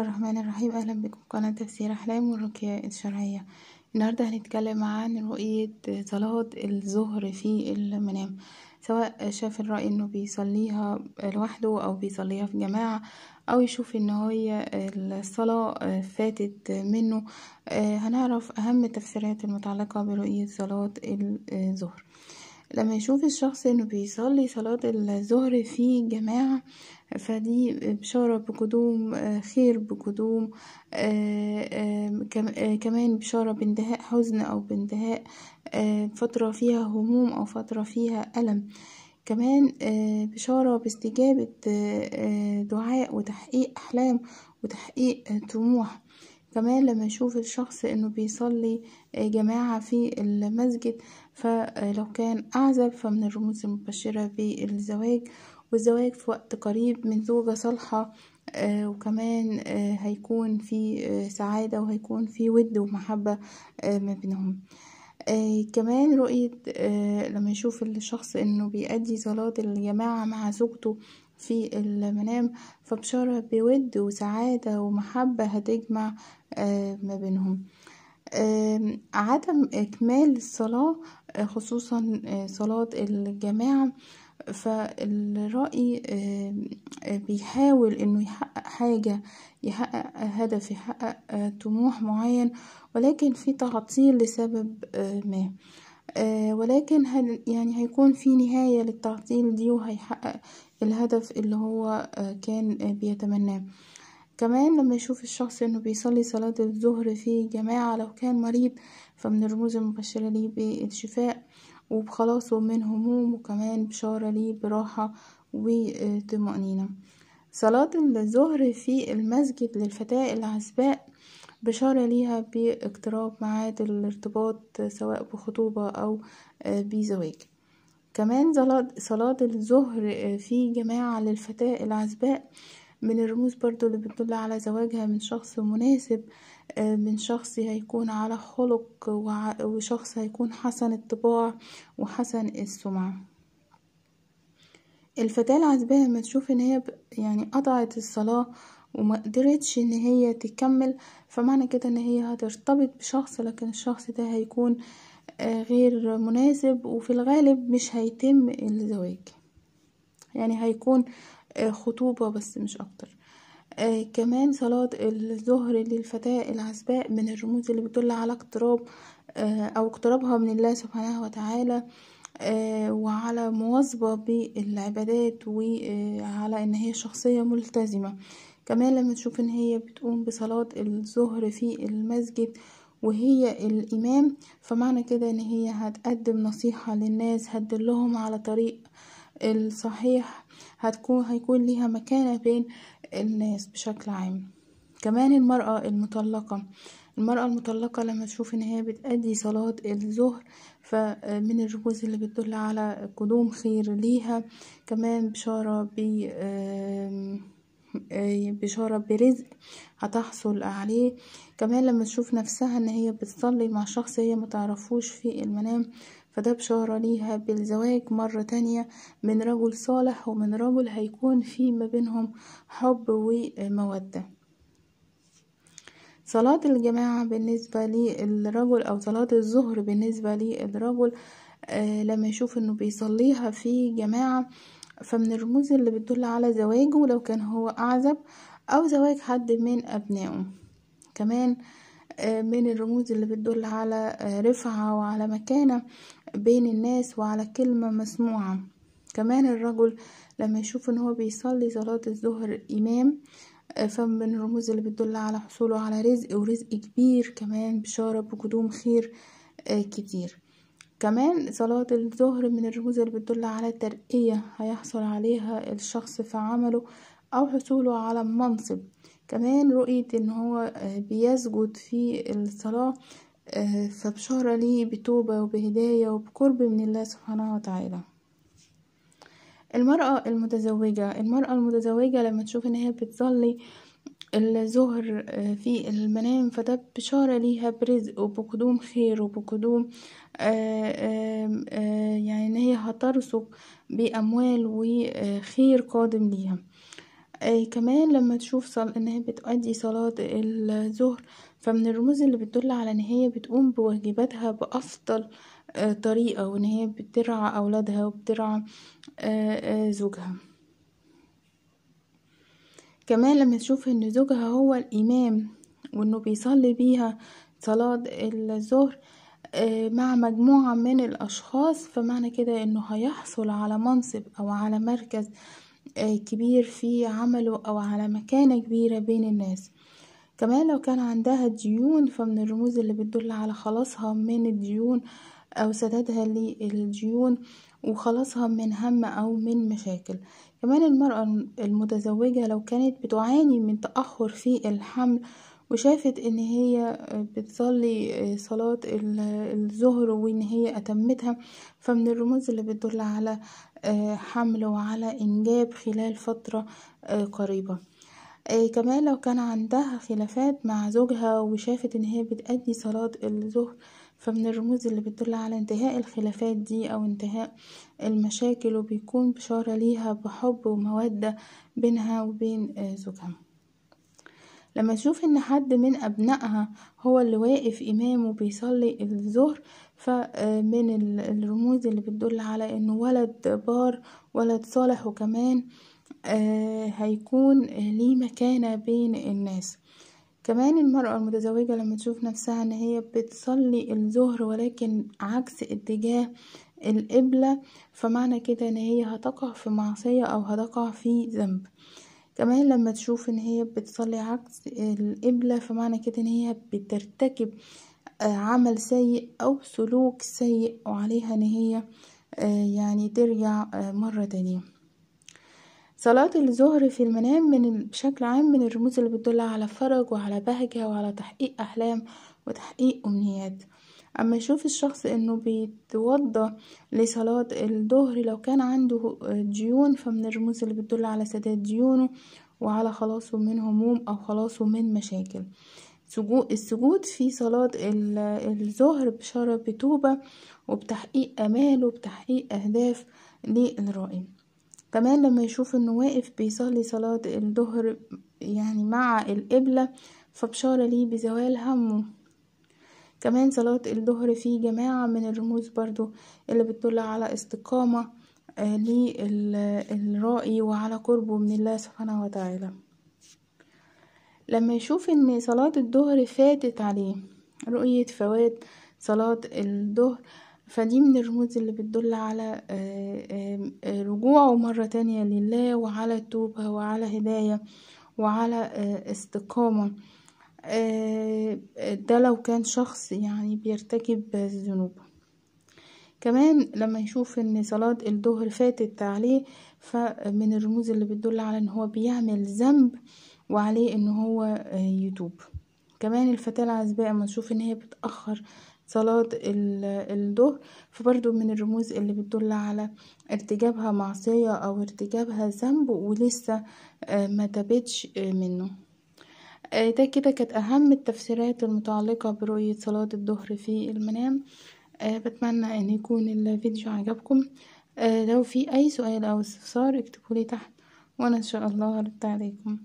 الله الرحمن الرحيم أهلا بكم قناة تفسير أحلام والرقية الشرعية النهاردة هنتكلم عن رؤية صلاة الظهر في المنام سواء شاف الرأي انه بيصليها لوحده او بيصليها في جماعة او يشوف ان هي الصلاة فاتت منه آه، هنعرف اهم التفسيرات المتعلقة برؤية صلاة الظهر لما يشوف الشخص انه بيصلي صلاة الظهر في جماعة فدي بشارة بقدوم خير بقدوم آه، آه، آه، كمان بشارة بانتهاء حزن او بانتهاء فترة فيها هموم او فترة فيها ألم كمان بشارة باستجابة دعاء وتحقيق أحلام وتحقيق طموح كمان لما يشوف الشخص انه بيصلي آه، جماعة في المسجد فلو كان اعزب فمن الرموز المبشرة بالزواج والزواج في وقت قريب من زوجة صالحة آه، وكمان آه، هيكون في سعادة وهيكون في ود ومحبة ما بينهم آه كمان رؤية آه لما يشوف الشخص انه بيأدي صلاة الجماعة مع زوجته في المنام فبشارة بود وسعادة ومحبة هتجمع آه، ما بينهم عدم إكمال الصلاة آه، خصوصا آه، صلاة الجماعة فالرأي بيحاول انه يحقق حاجة يحقق هدف يحقق طموح معين ولكن في تعطيل لسبب ما آه، ولكن هل يعني هيكون في نهاية للتعطيل دي وهيحقق الهدف اللي هو آه، كان آه، بيتمناه كمان لما يشوف الشخص انه بيصلي صلاة الظهر في جماعة لو كان مريض فمن الرموز المبشرة ليه بالشفاء وبخلاصه من هموم وكمان بشارة ليه براحة وطمأنينة صلاة الظهر في المسجد للفتاة العزباء بشارة ليها باقتراب ميعاد الارتباط سواء بخطوبة أو آه، بزواج كمان صلاة الظهر آه، في جماعة للفتاة العزباء من الرموز برضو اللي بتدل على زواجها من شخص مناسب آه، من شخص هيكون على خلق وشخص هيكون حسن الطباع وحسن السمعة الفتاة العزباء لما تشوف ان هي يعني قطعت الصلاة وما قدرتش ان هي تكمل فمعنى كده ان هي هترتبط بشخص لكن الشخص ده هيكون آه، غير مناسب وفي الغالب مش هيتم الزواج يعني هيكون آه، خطوبة بس مش اكتر آه، كمان صلاة الظهر للفتاة العزباء من الرموز اللي بتدل على اقتراب أو اقترابها من الله سبحانه وتعالى آه، وعلى مواظبة بالعبادات وعلى ان هي شخصية ملتزمة كمان لما تشوف ان هي بتقوم بصلاة الظهر في المسجد وهي الامام فمعنى كده ان هي هتقدم نصيحة للناس هتدلهم على طريق الصحيح هتكون هيكون ليها مكانة بين الناس بشكل عام كمان المرأة المطلقة المرأة المطلقة لما تشوف ان هي بتأدي صلاة الظهر فمن الرموز اللي بتدل على قدوم خير ليها كمان بشارة ب آه، بشارة برزق هتحصل عليه كمان لما تشوف نفسها ان هي بتصلي مع شخص هي متعرفوش في المنام فده بشارة ليها بالزواج مرة تانية من رجل صالح ومن رجل هيكون في ما بينهم حب ومودة صلاة الجماعة بالنسبة للرجل أو صلاة الظهر بالنسبة للرجل آه، لما يشوف انه بيصليها في جماعة فمن الرموز اللي بتدل على زواجه لو كان هو أعزب أو زواج حد من أبنائه كمان آه، من الرموز اللي بتدل على رفعة وعلى مكانة بين الناس وعلى كلمة مسموعة كمان الرجل لما يشوف ان هو بيصلي صلاة الظهر إمام فم من الرموز اللي بتدل على حصوله على رزق ورزق كبير كمان بشارة بقدوم خير آه، كتير كمان صلاة الظهر من الرموز اللي بتدل على ترقية هيحصل عليها الشخص في عمله أو حصوله على منصب كمان رؤية إن هو آه، بيسجد في الصلاة آه، فبشارة ليه بتوبة وبهداية وبقرب من الله سبحانه وتعالى المرأة المتزوجة المرأة المتزوجة لما تشوف ان هي بتصلي الظهر آه، في المنام فده بشارة ليها برزق وبقدوم خير وبقدوم آه، آه، يعني ان هي هترزق بأموال وخير قادم ليها كمان لما تشوف صل... ان هي بتؤدي صلاة الظهر فمن الرموز اللي بتدل على ان هي بتقوم بواجباتها بأفضل آه آه، طريقة وان هي بترعى اولادها وبترعى آه، آه، زوجها كمان لما تشوف ان زوجها هو الامام وانه بيصلي بيها صلاة الظهر مع مجموعة من الاشخاص فمعنى كده انه هيحصل على منصب او على مركز كبير في عمله او على مكانة كبيرة بين الناس كمان لو كان عندها ديون فمن الرموز اللي بتدل على خلاصها من الديون أو سدادها للديون وخلاصها من هم أو من مشاكل كمان المرأة المتزوجة لو كانت بتعاني من تأخر في الحمل وشافت ان هي بتصلي صلاة الظهر وان هي اتمتها فمن الرموز اللي بتدل على آه، حمل وعلى انجاب خلال فترة آه، قريبة آه، كمان لو كان عندها خلافات مع زوجها وشافت ان هي بتأدي صلاة الظهر فمن الرموز اللي بتدل على انتهاء الخلافات دي أو انتهاء المشاكل وبيكون بشارة ليها بحب ومودة بينها وبين آه، زوجها لما تشوف ان حد من ابنائها هو اللي واقف امام وبيصلي الظهر فمن آه، الرموز اللي بتدل على انه ولد بار ولد صالح وكمان آه، هيكون ليه مكانة بين الناس كمان المرأة المتزوجة لما تشوف نفسها ان هي بتصلي الظهر ولكن عكس اتجاه القبلة فمعنى كده ان هي هتقع في معصية او هتقع في ذنب كمان لما تشوف ان هي بتصلي عكس القبلة فمعنى كده ان هي بترتكب آه، عمل سيء او سلوك سيء وعليها ان هي آه، يعني ترجع آه، مرة تانية صلاة الظهر في المنام من بشكل عام من الرموز اللي بتدل على فرج وعلى بهجة وعلى تحقيق أحلام وتحقيق أمنيات أما يشوف الشخص إنه بيتوضى لصلاة الظهر لو كان عنده آه، ديون فمن الرموز اللي بتدل على سداد ديونه وعلى خلاصه من هموم أو خلاصه من مشاكل السجود في صلاة الظهر بشارة بتوبة وبتحقيق أمال وبتحقيق أهداف للرائم كمان لما يشوف انه واقف بيصلي صلاة الظهر يعني مع القبلة فبشارة ليه بزوال همه كمان صلاة الظهر في جماعة من الرموز برضو اللي بتدل على استقامة آه، للرأي وعلى قربه من الله سبحانه وتعالى لما يشوف ان صلاة الظهر فاتت عليه رؤية فوات صلاة الظهر فدي من الرموز اللي بتدل على آه، آه، آه، رجوعه مرة تانية لله وعلى توبة وعلى هداية وعلى استقامة ده لو كان شخص يعني بيرتكب الذنوب كمان لما يشوف ان صلاة الظهر فاتت عليه فمن الرموز اللي بتدل على ان هو بيعمل ذنب وعليه ان هو يتوب كمان الفتاة العزباء اما نشوف ان هي بتأخر صلاة الظهر فبرضو من الرموز اللي بتدل على ارتكابها معصية او ارتكابها ذنب ولسه آه، ما تابتش آه، منه آه، ده كده كانت اهم التفسيرات المتعلقة برؤية صلاة الظهر في المنام بتمنى ان يكون الفيديو عجبكم لو في اي سؤال او استفسار اكتبولي تحت وانا ان شاء الله هرد عليكم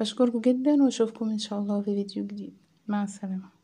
بشكركم جدا واشوفكم ان شاء الله في فيديو جديد مع السلامه